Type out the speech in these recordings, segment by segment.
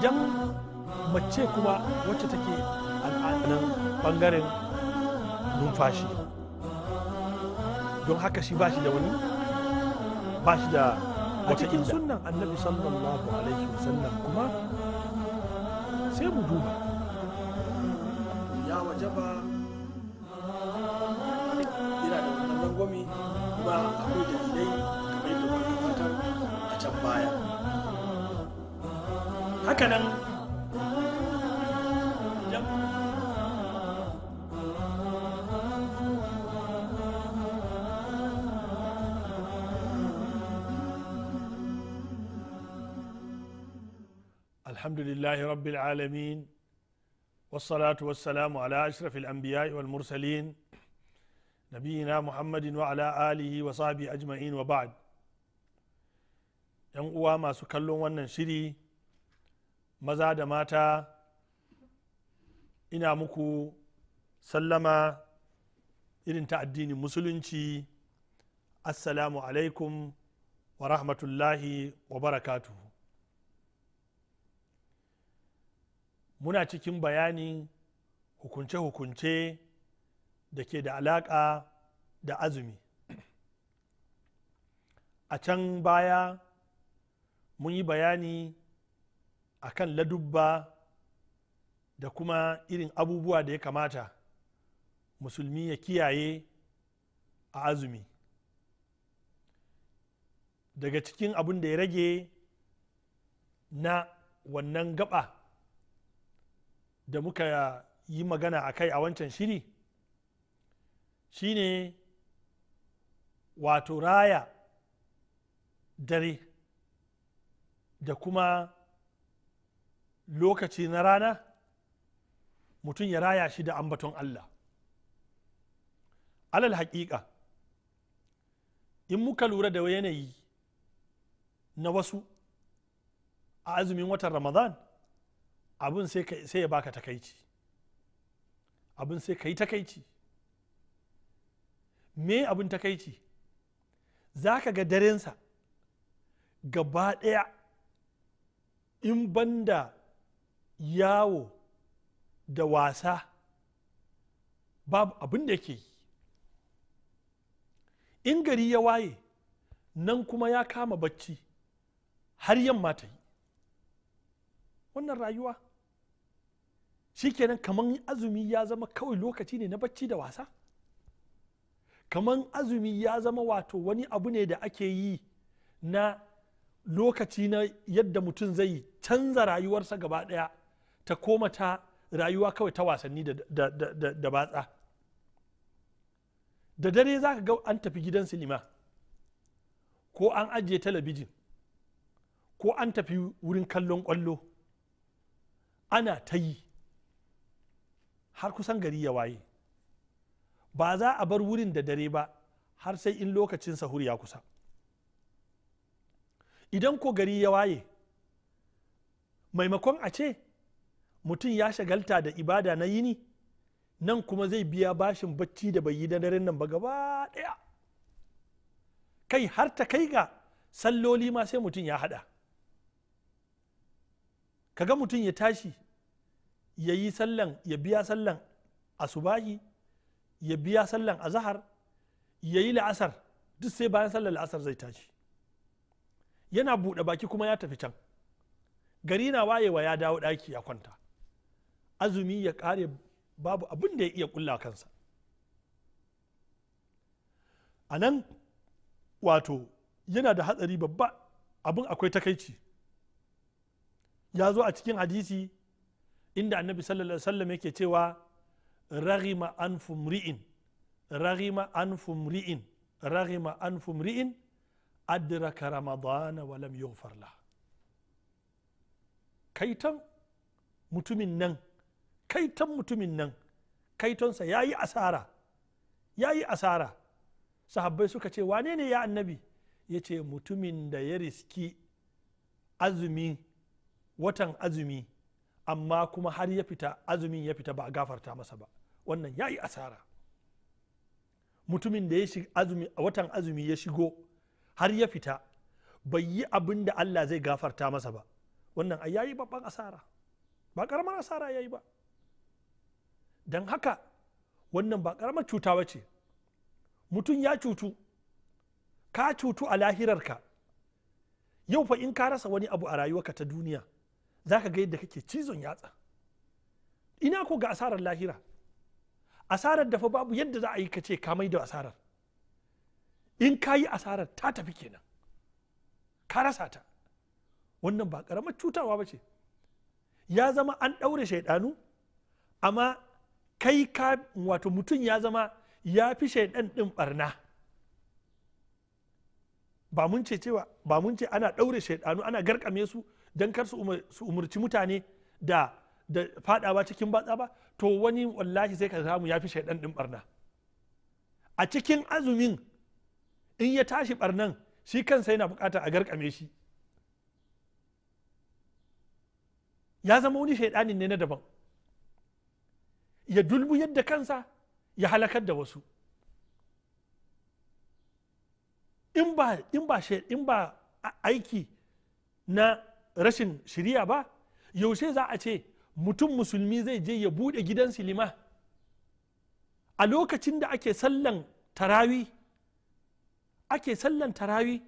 idan mace kuma wacce take al'adunan bangaren numfashi don haka shi ba shi da wani ba shi da a cikin sunan annabi sallallahu alaihi wasallam kuma sai mu duba ya waje ba yana da wani gwami ba a kanam الحمد لله رب العالمين والصلاة والسلام على أشرف الأنبياء والمرسلين نبينا محمد وعلى آله وصحبه أجمعين وبعد ينقوا ما masu ونن شري maza da mata ina muku sallama irin ta addinin musulunci assalamu alaikum wa rahmatullahi wa barakatu muna cikin bayani hukunce-hukunce da ke da alaƙa da azumi a can baya mun yi bayani a kan ladubba da kuma irin abubuwa da ya kamata musulmi ya kiyaye a azumi daga cikin abin da ya rage na wannan gaba da muka yi magana a kai a wancan shiri shine wato raya dare da kuma lokaci na rana mutum ya raya shi da ambaton allah alal haƙiƙa in muka lura da yanayi na wasu a azumin watan ramadan abin sai ya baka takaici abin sai ka yi takaici me abin takaici za ka ga darensa gaba ɗaya in banda yawo da wasa babu abin da yake yi in gari ya waye nan kuma ya kama bacci har yamma ta yi wannan rayuwa shikenan kamar azumi ya zama kawai lokaci ne na bacci da wasa kamar azumi ya zama wato wani abu ne da ake yi na lokaci na yadda mutum zai canza rayuwarsa gaba daya ta koma ta rayuwa kawai ta wasanni da batsa da dare za ka ga an tafi gidan silima ko an ajiye talabijin ko an tafi wurin kallon kwallo ana ta yi har kusan gari ya waye ba za a bar wurin da dare ba har sai in lokacin sahur ya kusa idan ko gari ya waye maimakon a ce mutum ya shagalta da ibada na yini nan kuma zai biya bashin bacci da bai yi da daren nan ba gaba daya kai har ta kai ga salloli ma sai mutum ya haɗa kaga mutum ya tashi ya yi sallan ya biya sallan asubahi ya biya sallan a zahar, ya yi la'asar duk sai bayan sallan la'asar zai tashi yana buɗe baki kuma ya tafi can gari na wayewa ya dawo ɗaki ya kwanta azumi ya kare babu abin da ya iya kulla kansa a nan wato yana da hatsari babba abin akwai takaici ya zo a cikin hadisi inda annabi sallallahu alaihi wasallam yake cewa raghima an fumri'in raghima an fumri'in raghima an fumri'in adraka ramadana wa lam yughfar kai mutumin nan kaiton mutumin nan kaitonsa ya yi asara ya yi asara sahabbai suka ce wane ne ya annabi ya ce mutumin da ya riski azumi watan azumi amma kuma har ya fita azumin ya fita ba a gafarta masa ba wannan ya yi asara mutumin da ya azumi watan azumi ya shigo har ya fita bai yi abin da allah zai gafarta masa ba wannan ai yayi babban asara ba karamar asara yayi ba don haka wannan ba karamar cuta ba ce mutum ya cutu ka cutu a lahirarka yau fa in ka rasa wani abu a rayuwarka ta duniya za ka ga yadda kake cizon yatsa ina ko ga asarar lahira asarar da fa babu yadda za a yi ka ce ka da asarar in ka yi asarar ta tafi kenan ka rasa ta wannan ba karamar cutawa ba ce ya zama an ɗaure shaidanu amma kai ka wato mutum ya zama ya fi shaidan din barna ba mun ce cewa ba mun ce ana ɗaure shaidanu ana garkame su don kar su umarci mutane da da fadawa cikin batsa ba to wani wallahi sai ka samu ya fi shaidan din barna a cikin azumin in ya tashi barnan shi kansa yana bukata a garkame shi ya zama wani shaidanin ne na daban ya dulbuyar da kansa ya halakar da wasu in ba in ba in ba aiki na rashin shiriya ba yaushe za a ce mutum musulmi zai je ya bude gidan silima a lokacin da ake sallan tarawi ake sallan tarawi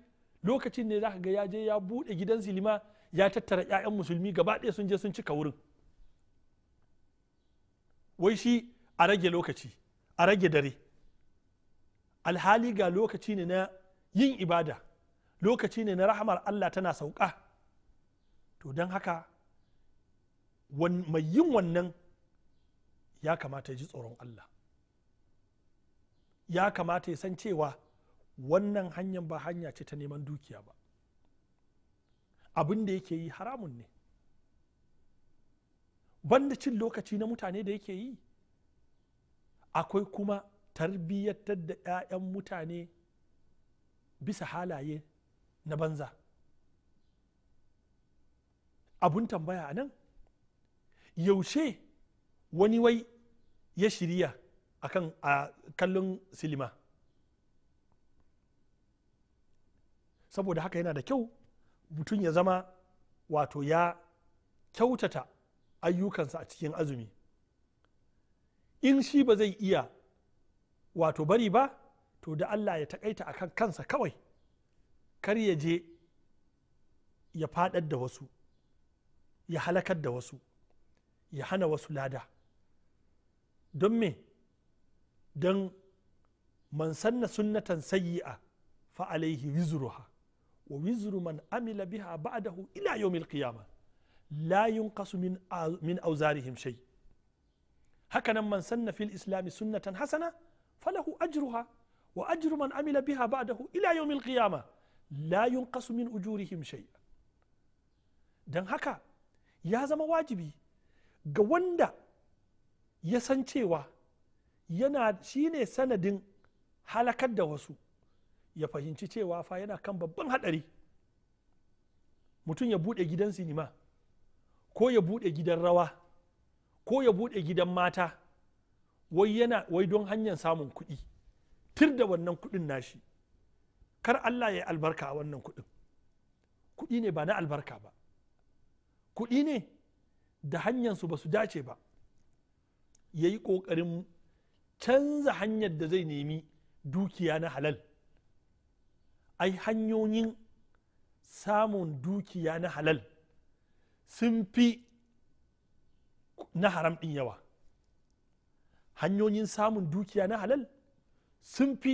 lokacin ne za ka ga ya je ya bude gidan silima ya tattara 'ya'yan musulmi gaba ɗaya sun je sun cika wurin wai shi a rage lokaci a rage dare alhali ga lokaci ne na yin ibada lokaci ne na rahamar allah tana sauka to don haka mai yin wannan ya kamata ya ji tsoron allah ya kamata ya san cewa wannan hanyar ba hanya ce ta neman dukiya ba abin da yake yi haramun ne banda cin lokaci na mutane da yake yi akwai kuma tarbiyyatar da 'ya'yan mutane bisa halaye na banza abun tambaya a nan yaushe wani wai ya shirya akan a kallon silima saboda haka yana da kyau mutum ya zama wato ya kyautata ayyukansa a cikin azumi in shi ba zai iya wato bari ba to da allah ya takaita akan kansa kawai kar ya je ya fadar da wasu ya halakar da wasu ya hana wasu lada don me don man sanna sunnatan sayyi'a fa alaihi wizruha wa wizuru man amila biha ba'dahu ila yawmil qiyamah Layun yunqasu min min awzarihim hakanan man sanna fil islami sunnatan hasana falahu ajruha wa ajru man amila biha ba'dahu ila yawmil kiyama. Layun yunqasu min ujurihim shay dan haka ya zama wajibi ga wanda ya san cewa yana shine sanadin halakar da wasu ya fahimci cewa fa yana kan babban hadari mutum ya bude gidan sinima ko ya buɗe gidan rawa ko ya buɗe gidan mata wai yana wai don hanyar samun kuɗi tir da wannan kuɗin nashi kar Allah ya yi albarka a wannan kuɗin kuɗi ne ba na albarka ba kuɗi ne da hanyarsu ba su dace ba ya yi ƙoƙarin canza hanyar da zai nemi dukiya na halal ai hanyoyin samun dukiya na halal sun fi na haram ɗin yawa hanyoyin samun dukiya na halal sun fi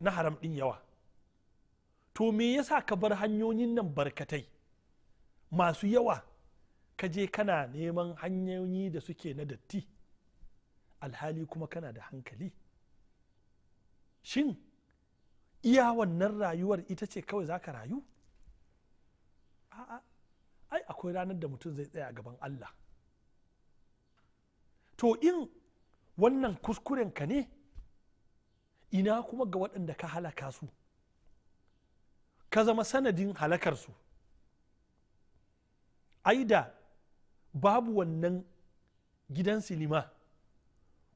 na haram ɗin yawa to me yasa ka bar hanyoyin nan barkatai masu yawa ka je kana neman hanyoyi da suke na datti alhali kuma kana da hankali shin iya wannan rayuwar ita ce kawai za ka rayu a'a ai akwai ranar da mutum zai tsaya gaban allah to in wannan kuskuren ka ne ina kuma ga waɗanda ka halaka su ka zama sanadin halakarsu ai da babu wannan gidan silima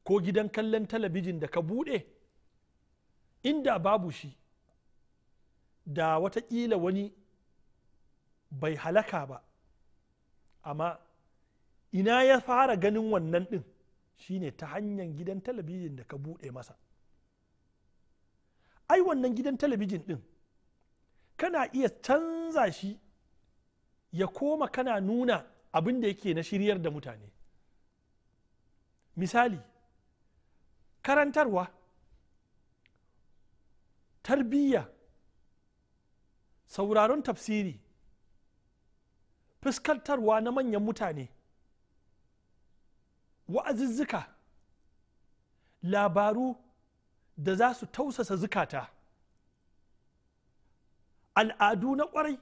ko gidan kallon talabijin da ka buɗe inda babu shi da watakila wani bai halaka ba amma ina ya fara ganin wannan ɗin shine ta hanyar gidan talabijin da ka buɗe masa ai wannan gidan talabijin ɗin kana iya canza shi ya koma kana nuna abin da yake na shiryar da mutane misali karantarwa tarbiyya sauraron tafsiri fuskantarwa na manyan mutane wa'azizzuka labaru da za su tausasa zukata al'adu na kwarai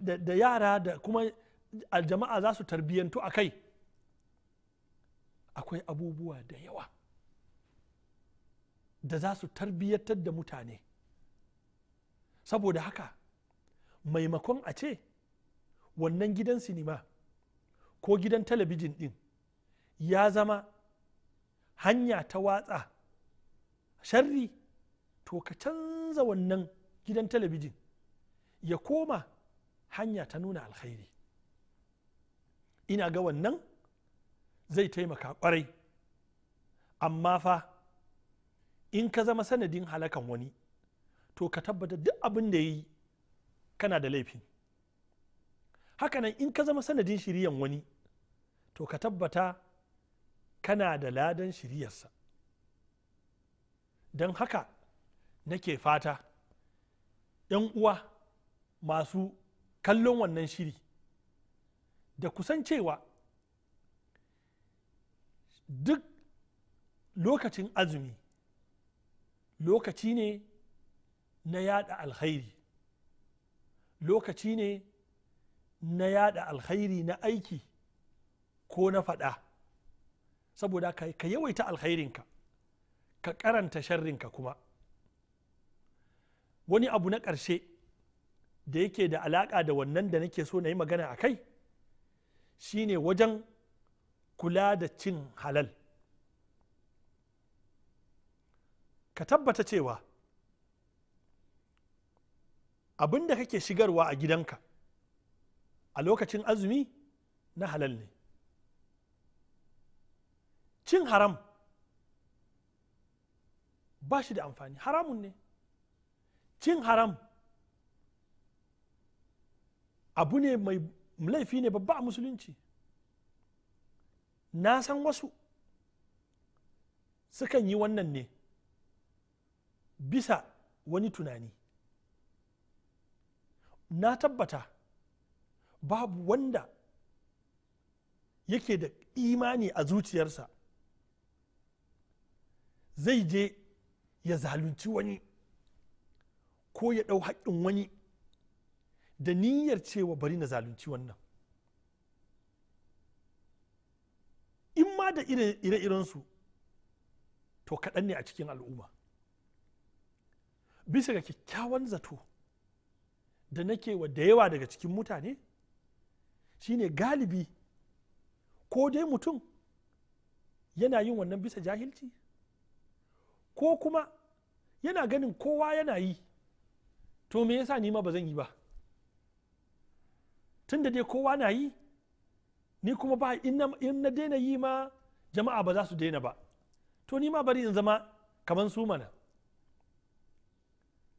da yara da kuma aljama'a za su tarbiyyantu a kai akwai abubuwa da yawa da za su tarbiyyantar da mutane saboda haka maimakon a ce wannan gidan sinima ko gidan talabijin din ya zama hanya ta watsa sharri to ka canza wannan gidan talabijin ya koma hanya ta nuna alkhairi ina ga wannan zai taimaka kwarai amma fa in ka zama sanadin halakan wani to ka tabbata duk abin da ya yi kana da laifin hakanan in ka zama sanadin shiriyan wani to ka tabbata kana da ladan shiriyarsa don haka nake fata yan uwa masu kallon wannan shiri da kusancewa duk lokacin azumi lokaci ne na yada alkhairi lokaci ne na yada alkhairi na aiki ko na fada saboda ka yawaita alkhairinka ka karanta sharrinka kuma wani abu na ƙarshe da yake da alaƙa da wannan da nake so na yi magana a kai shine wajen kula da cin halal ka tabbata cewa abinda kake shigarwa a gidanka a lokacin azumi na halal ne cin haram ba shi da amfani haramun ne cin haram abu ne mai laifi ne babba a musulunci na san wasu sukan yi wannan ne bisa wani tunani na tabbata babu wanda yake da imani a zuciyarsa zai je ya zalunci wani ko ya ɗau haƙƙin wani da niyyar cewa bari na zalunci wannan in ma da ire-irensu to kaɗan ne a cikin al'umma bisa ga kyakkyawan zato da nake wa da yawa daga cikin mutane shine galibi ko dai mutum yana yin wannan bisa jahilci ko kuma yana ganin kowa yana yi to me yasa ni ma ba zan yi ba tun da dai kowa na yi ni kuma ba in na daina yi ma jama'a ba za su daina ba to ni ma bari in zama kamar su mana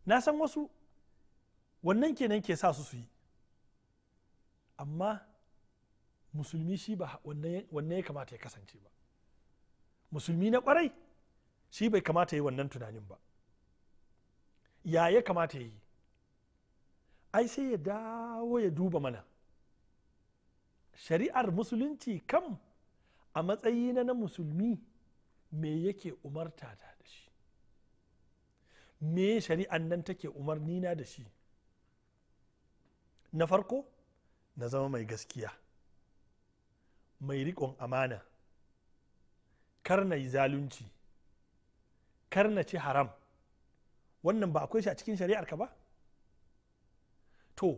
na san wasu wannan kenan ke sa su su yi amma musulmi shi ba wanne ya kamata ya kasance ba musulmi na kwarai shi bai kamata ya yi wannan tunanin ba ya ya kamata ya yi ai sai ya dawo ya duba mana shari'ar musulunci kam a matsayi na na musulmi me yake umarta ta da shi me shari'an nan take umarnina da shi na farko na zama mai gaskiya mai riƙon amana kar na yi zalunci kar na ci haram wannan ba akwai shi a cikin shari'arka ba to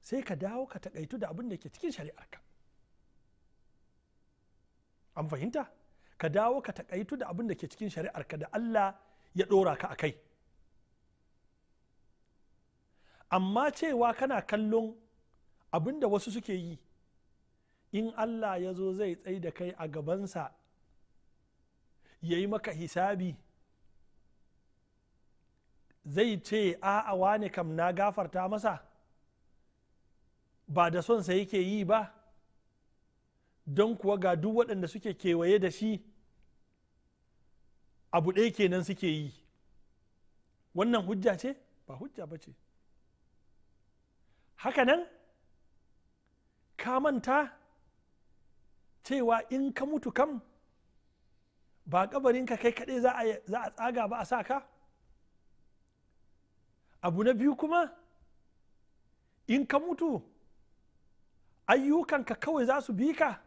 sai ka dawo ka taƙaitu da abin da ke cikin shari'arka an fahimta ka dawo ka taƙaitu da abin da ke cikin shari'arka da allah ya ɗora ka a kai amma cewa kana kallon abin da wasu suke yi in allah ya zo zai tsai da kai a gabansa ya yi maka hisabi zai ce a'a wane kam na gafarta masa ba da sonsa yake yi ba don kuwa ga duk waɗanda suke kewaye da shi abu ɗaya kenan suke yi wannan hujja ce ba hujja ba ce hakanan ka manta cewa in ka mutu kam ba kabarinka kai kaɗai za a tsaga ba a sa ka abu na biyu kuma in ka mutu ayyukanka kawai za su bi ka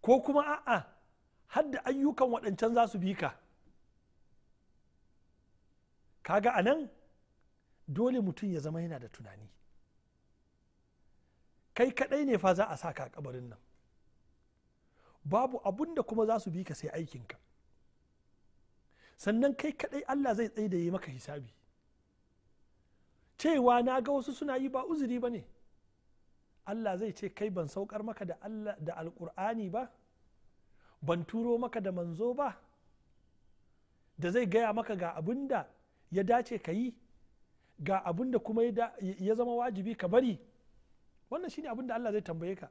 ko kuma a'a hadda ayyukan waɗancan za su bi ka kaga a nan dole mutum ya zama yana da tunani kai kaɗai ne fa za a sa ka kabarin nan babu abun da kuma za su bi ka sai aikinka sannan kai kadai allah zai tsaye da yi maka hisabi cewa na ga wasu suna yi ba uzuri ba ne allah zai ce kai ban saukar maka da alkur'ani ba ban turo maka da manzo ba da zai gaya maka ga abun da ya dace ka yi ga abun da kuma ya zama wajibi ka bari wannan shine abun da allah zai tambaye ka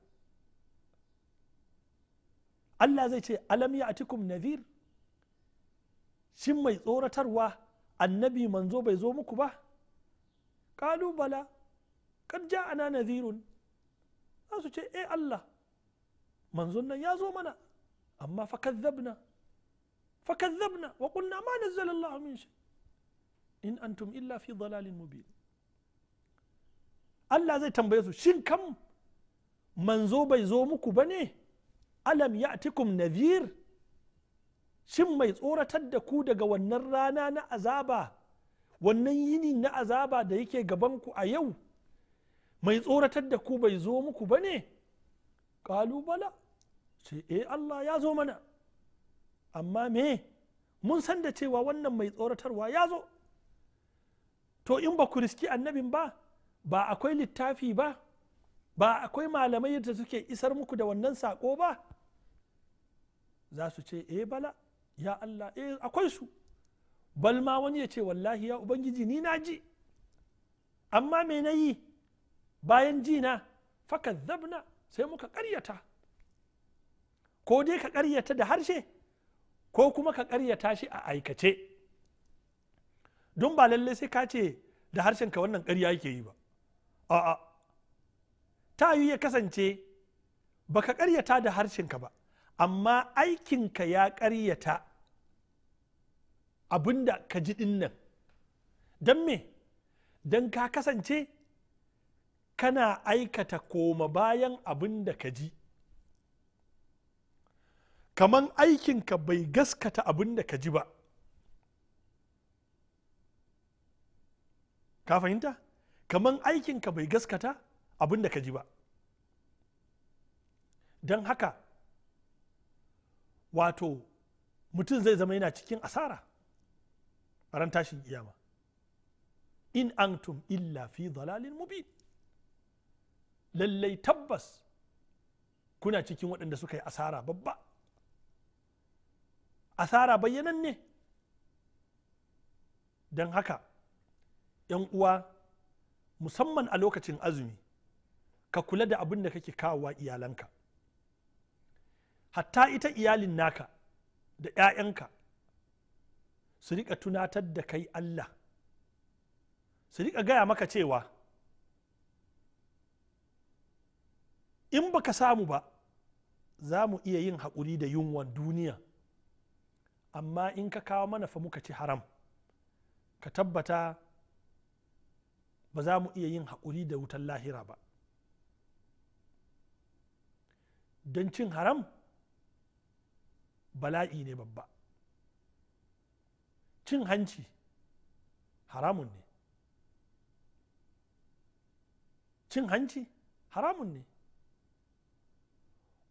allah zai ce alam ya atikum nadhir shin mai tsoratarwa annabi manzo bai zo muku ba Bala, kan ja ana nadhirun za su ce eh allah manzon nan ya zo mana amma fakazzabna fakazzabna wa qulna ma nazzala allah min shay in antum illa fi dalalin mubin allah zai tambaye su shin kam manzo bai zo muku ba ne alam ya'tikum nadhir shin mai tsoratar da ku daga wannan rana na azaba wannan yini na azaba da yake gabanku a yau mai tsoratar da ku bai zo muku ba ne bala ce e eh, allah ya zo mana amma me mun san da cewa wannan mai tsoratarwa ya zo to in ba ku riski annabin ba ba akwai littafi ba ba akwai malamai da suke isar muku da wannan sako ba za su ce eh bala ya Allah eh akwai su Balma wani ya ce wallahi ya ubangiji ni na ji amma me na yi bayan ji na zabna sai muka karyata ko dai ka karyata da harshe ko kuma ka karyata shi a aikace don ba lallai sai ka ce da harshen ka wannan karya yake yi ba a'a ta yi ya kasance baka karyata da harshen ka ba amma aikinka ya ƙaryata abinda ka ji dinnan don me don ka kasance kana aikata koma bayan abin da ka ji kaman aikinka bai gaskata abin da ka ji ba ka fahimta kaman aikinka bai gaskata abin da ka ji ba don haka wato mutum zai zama yana cikin asara ran tashin kiyama in antum illa fi dalalin mubin lallai tabbas kuna cikin waɗanda suka yi asara babba asara bayyanan ne don haka yan uwa musamman a lokacin azumi ka kula da abin da kake kawowa iyalanka hatta ita iyalin naka da 'ya'yanka su riƙa tunatar da kai allah su rika gaya maka cewa in baka samu ba za mu iya yin haƙuri da yunwan duniya amma in ka kawo mana fa muka ci haram ka tabbata ba za mu iya yin haƙuri da wutan lahira ba don cin haram bala'i ne babba cin hanci haramun ne cin hanci haramun ne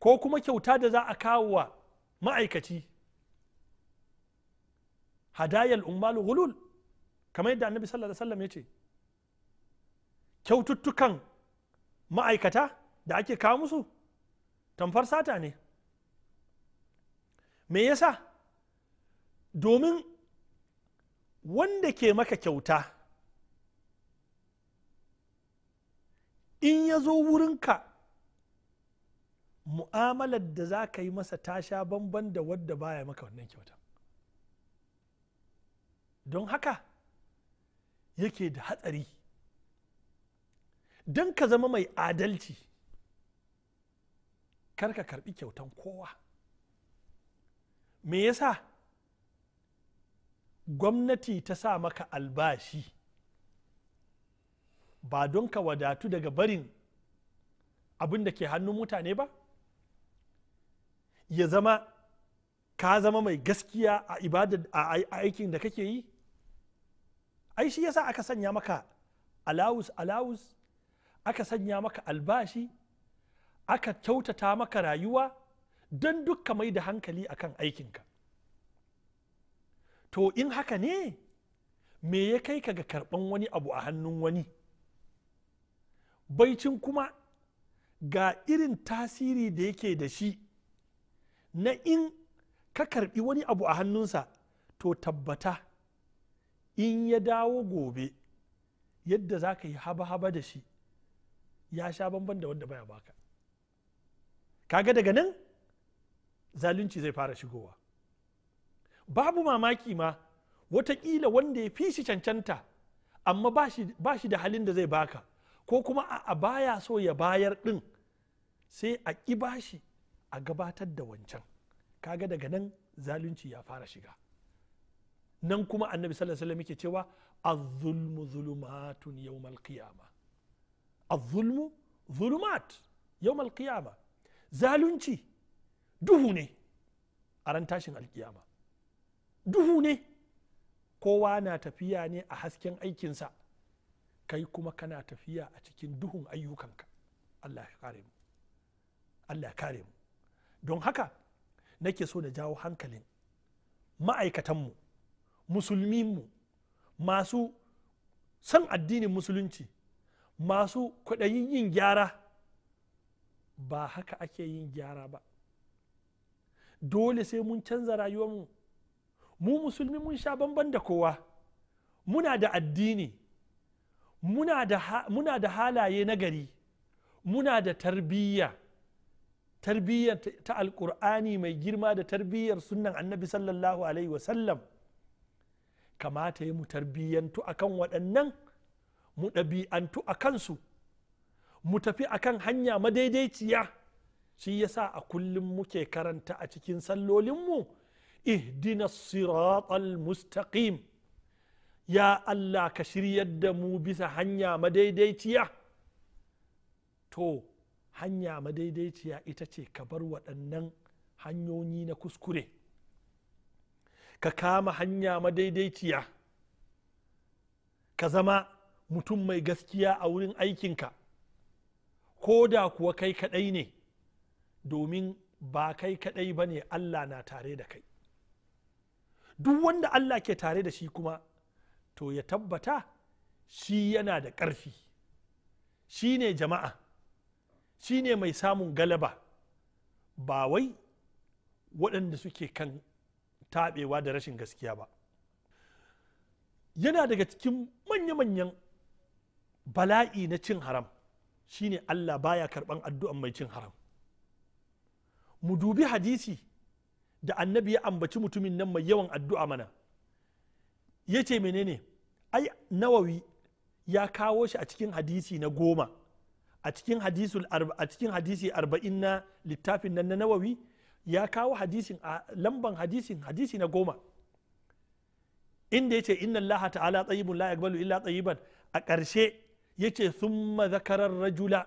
ko kuma kyauta da za a kawo wa ma'aikaci hadayal umar hulul kamar yadda annabi sallallahu alaihi wasallam ya ce kyaututtukan ma'aikata da ake kawo musu tamfar sata ne me yasa domin wanda ke maka kyauta in ya zo wurinka mu'amalar da za ka yi masa tasha sha bamban da wadda baya maka wannan kyauta don haka yake da hatsari don ka zama mai adalci kar ka karbi kyautan kowa me yasa gwamnati ta sa maka albashi ba don ka wadatu daga barin abin da ke hannun mutane ba ya zama ka zama mai gaskiya a a aikin da kake yi ai shi yasa aka sanya maka alawus alawus aka sanya maka albashi aka kyautata maka rayuwa don dukka mai da hankali a akan aikinka to in haka ne me ya kai ka ga karɓan wani abu a hannun wani baicin kuma ga irin tasiri da yake da shi na in ka karɓi wani abu a hannunsa to tabbata in ya dawo gobe yadda za ka yi haba-haba da shi ya sha bamban da wanda baya baka kaga daga nan zalunci zai fara shigowa babu mamaki ma watakila wanda ya fi shi cancanta amma ba shi da halin da zai baka ko kuma a baya so ya bayar ɗin sai a ƙi bashi a gabatar da wancan kaga daga nan zalunci ya fara shiga nan kuma annabi sallallahu alaihi wasallam cewa az-zulmu zulumatun yawmal qiyama az-zulmu zulumat yawmal qiyama zalunci duhu ne a ran tashin alkiyama duhu ne kowa na tafiya ne a hasken aikinsa kai kuma kana tafiya a cikin duhun ayyukanka allah ya kare mu allah ya kare mu don haka nake so na jawo hankalin ma'aikatanmu musulminmu masu san addinin musulunci masu kwaɗayin yin gyara ba haka ake yin gyara ba dole sai mun canza rayuwarmu mu musulmi mun sha bamban da kowa muna da addini muna da halaye na gari muna da tarbiyya tarbiyyar ta alkur'ani mai girma da tarbiyyar sunnan annabi sallallahu alaihi wasallam kamata yi mu tarbiyyantu akan waɗannan mu ɗabi'antu a kansu mu tafi akan hanya madaidaiciya shi ya sa a kullum muke karanta a cikin sallolinmu ihdina siratal mustaqim ya Allah ka shiryar da mu bisa hanya madaidaiciya to hanya madaidaiciya ita ce ka bar waɗannan hanyoyi na kuskure ka kama hanya madaidaiciya ka zama mutum mai gaskiya a wurin aikinka ko da kuwa kai kaɗai ne domin ba kai kaɗai ba ne allah na tare da kai duk wanda allah ke tare da shi kuma to ya tabbata shi yana da ƙarfi shi ne jama'a shi ne mai samun galaba ba wai waɗanda suke kan taɓewa da rashin gaskiya ba yana daga cikin manya-manyan bala'i na cin haram shine allah baya karɓan addu'an mai cin haram mu dubi hadisi da annabi ya ambaci mutumin nan mai yawan addu'a mana ya ce menene ai nawawi ya kawo shi a cikin hadisi na goma a cikin hadisi arba'in na littafin nan na nawawi ya kawo hadisin a lamban hadisin hadisi na goma inda ya ce inna allaha ta'ala tsayibun la yaqbalu illa tsayiban a ƙarshe ya ce thumma zakarar rajula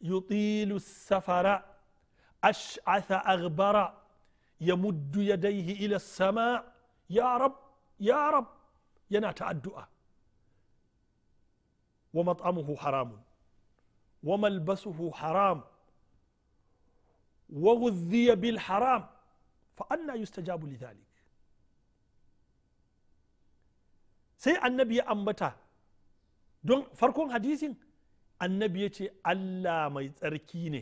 yutilu safara أشعث أغبر يمد يديه إلى السماء يا رب يا رب يناتع الدعاء ومطعمه حرام وملبسه حرام وغذي بالحرام فأنا يستجاب لذلك sai annabi ya ambata don farkon hadisin annabi ya ce allah mai tsarki ne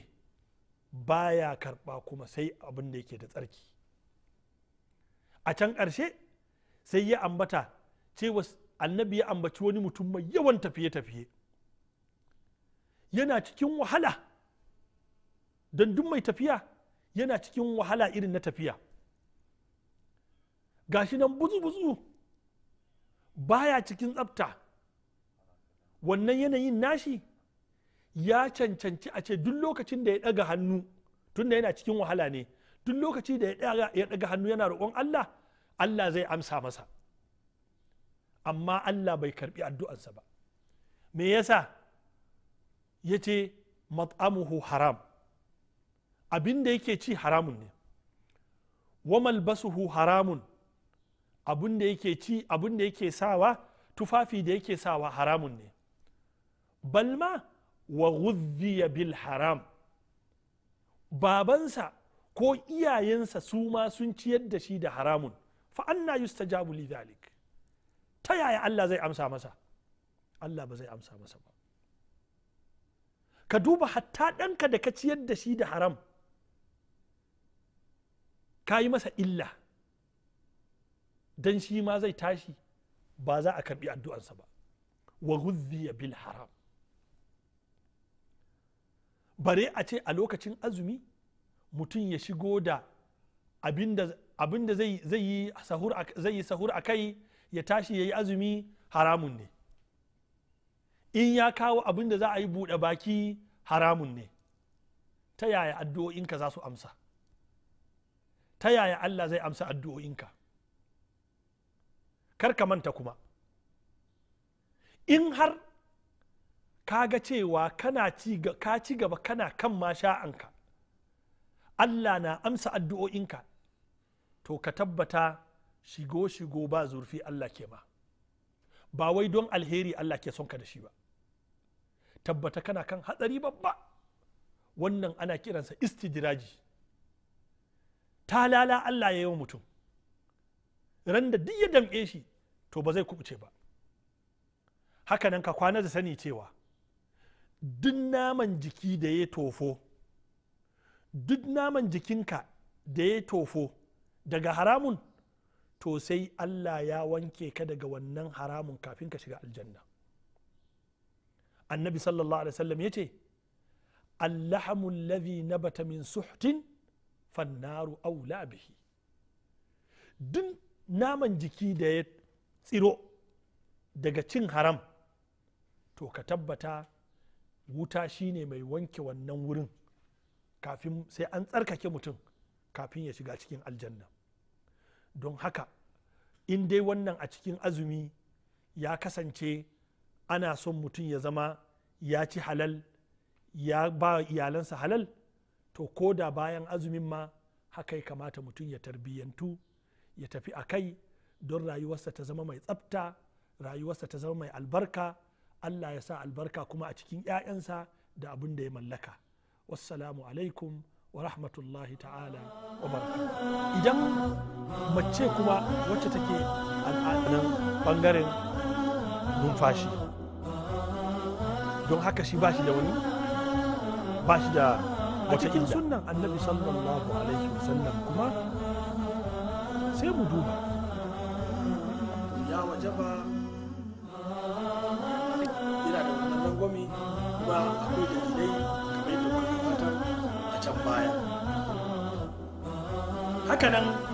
baya karɓa kuma sai abin da yake da tsarki a can ƙarshe sai ya ambata cewa annabi ya ambaci wani mutum mai yawan tafiye-tafiye yana cikin wahala don duk mai tafiya yana cikin wahala irin na tafiya gashi nan buzu-buzu baya cikin tsafta wannan yanayin nashi ya cancanci a ce duk lokacin da ya daga hannu tun da yana cikin wahala ne duk lokacin da ya daga hannu yana roƙon Allah Allah zai amsa masa amma Allah bai karbi addu'ansa ba me yasa ya ce mat'amuhu haram abin da yake ci haramun ne wa malbasuhu haramun abin da yake ci abin da yake sawa tufafi da yake sawa haramun ne balma wa ghuzziya bil haram babansa ko iyayensa su ma sun ciyar da shi da haramun fa anna yustajabu ta yaya Allah zai amsa masa Allah ba zai amsa masa ba ka duba hatta ɗanka da ka ciyar da shi da haram ka yi masa illa don shi ma zai tashi ba za a karbi addu'arsa ba wa bil haram bare a ce a lokacin azumi mutum ya shigo da abin da zai yi sahur a kai ya tashi ya yi azumi haramun ne in ya kawo abin da za a yi buɗe baki haramun ne ta yaya addu'o'inka za su amsa ta yaya allah zai amsa addu'o'inka kar ka manta kuma in har ka ga cewa ka ci gaba kana kan ma sha'anka allah na amsa addu'o'inka to ka tabbata shigo shigo ba zurfi allah ke ma ba wai don alheri allah ke son ka da shi ba tabbata kana kan hatsari babba wannan ana kiransa istidiraji ta lala allah ya yi mutum ran da duk ya damƙe shi to ba zai kubuce ba hakanan ka kwana da sani cewa duk naman jiki da ya tofo duk naman jikinka da ya tofo daga haramun to sai allah ya wanke ka daga wannan haramun kafin ka shiga aljanna annabi sallallahu alaihi wasallam ya ce Allahamun lazi na min suhtin fannaru aula bihi duk naman jiki da ya tsiro daga cin haram to ka tabbata wuta shine mai wanke wannan wurin kafin sai an tsarkake mutum kafin ya shiga cikin aljanna don haka in dai wannan a cikin azumi ya kasance ana son mutum ya zama ya ci halal ya ba iyalansa halal to ko da bayan azumin ma haka ya kamata mutum ya tarbiyyantu ya tafi a kai don rayuwarsa ta zama mai tsafta rayuwarsa ta zama mai albarka allah ya sa albarka kuma a cikin 'ya'yansa da abin da ya mallaka wassalamu alaikum wa rahmatullahi ta'ala wa idan mace kuma wacce take al'adunan bangaren numfashi don haka shi ba shi da wani ba shi da a cikin sunan annabi sallallahu alaihi wasallam kuma sai mu duba ya waje ba baya hakanan